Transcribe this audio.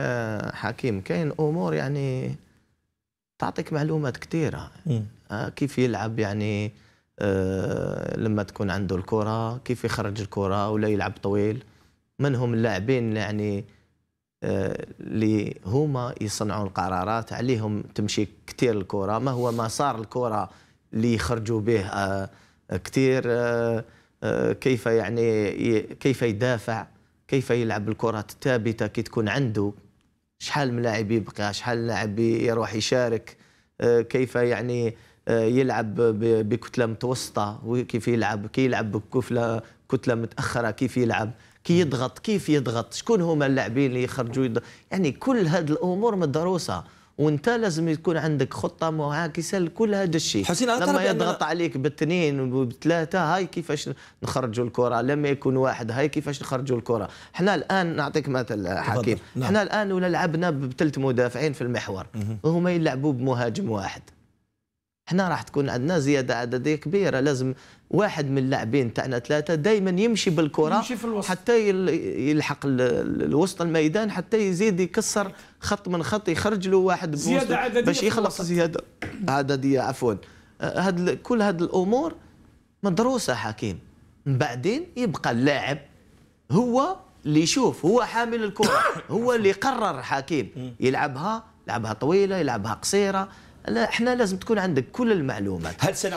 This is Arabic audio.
آه، حكيم كاين امور يعني تعطيك معلومات كثيره آه، كيف يلعب يعني آه، لما تكون عنده الكره كيف يخرج الكره ولا يلعب طويل من هم اللاعبين يعني اللي هما يصنعون القرارات عليهم تمشي كثير الكره ما هو مسار الكره اللي يخرجوا به كثير كيف يعني كيف يدافع كيف يلعب الكرات الثابتة كي تكون عنده شحال من لاعب يبقى شحال لاعب يروح يشارك آه، كيف يعني آه، يلعب بكتله متوسطه وكيف يلعب كي يلعب بكتله كتله متاخره كيف يلعب كي يضغط كيف يضغط شكون هما اللاعبين اللي يخرجوا يعني كل هذه الامور مدروسه وانت لازم يكون عندك خطه معاكسه لكل هذا الشيء حسين لما يضغط أنا... عليك باثنين وبثلاثه هاي كيفاش نخرجوا الكره لما يكون واحد هاي كيفاش نخرجوا الكره احنا الان نعطيك مثل حكيم نعم. احنا الان ولا لعبنا بثلاث مدافعين في المحور وهما يلعبوا بمهاجم واحد هنا راح تكون عندنا زياده عدديه كبيره لازم واحد من اللاعبين تاعنا ثلاثه دائما يمشي بالكره يمشي في الوسط. حتى يلحق الوسط الميدان حتى يزيد يكسر خط من خط يخرج له واحد زياده عدديه باش يخلص زياده عدديه عفوا هاد كل هاد الامور مدروسه حكيم من بعدين يبقى اللاعب هو اللي يشوف هو حامل الكره هو اللي قرر حكيم يلعبها يلعبها طويله يلعبها قصيره لا احنا لازم تكون عندك كل المعلومات هل سنع...